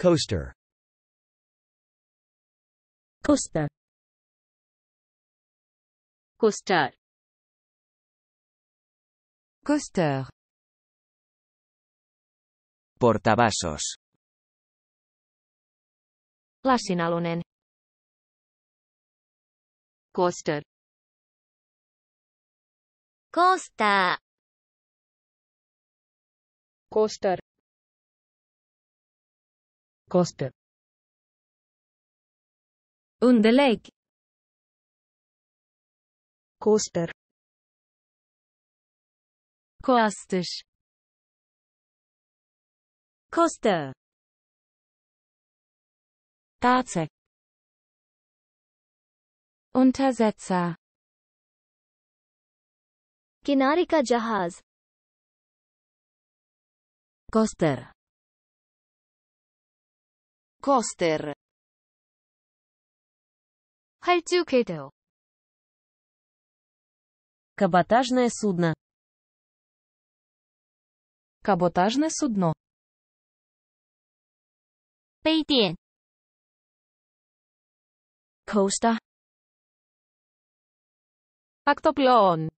Coaster Coaster. Coaster. Coaster Portavasos Lasinalonen. Coaster Coaster Coaster Koste. Underlägg. Koster. Kostisch. Koster. Tazek. Untersetzer. Kinarika Jahaz. Koster. coaster. 활주궤도. Каботажное судно. Каботажное судно. Пейдин. Коста. Актоплон.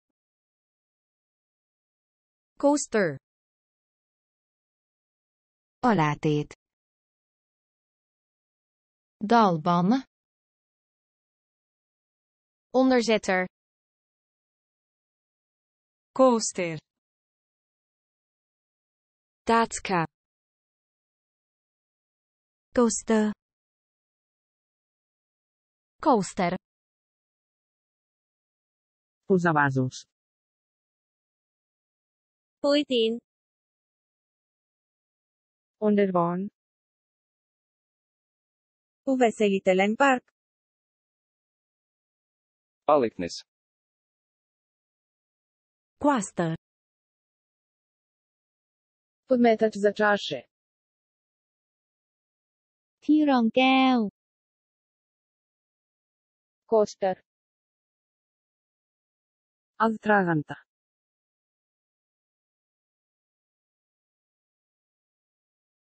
Костер. Олятит. dalbane onderzetter coaster Datska. Coaster. Coaster. Posavasos. Bulletin. Onderwaan. Увеселителен парк. Алекнес. Пластър. Подметач за чаше. Тирон Гел. Костър. Астраганта.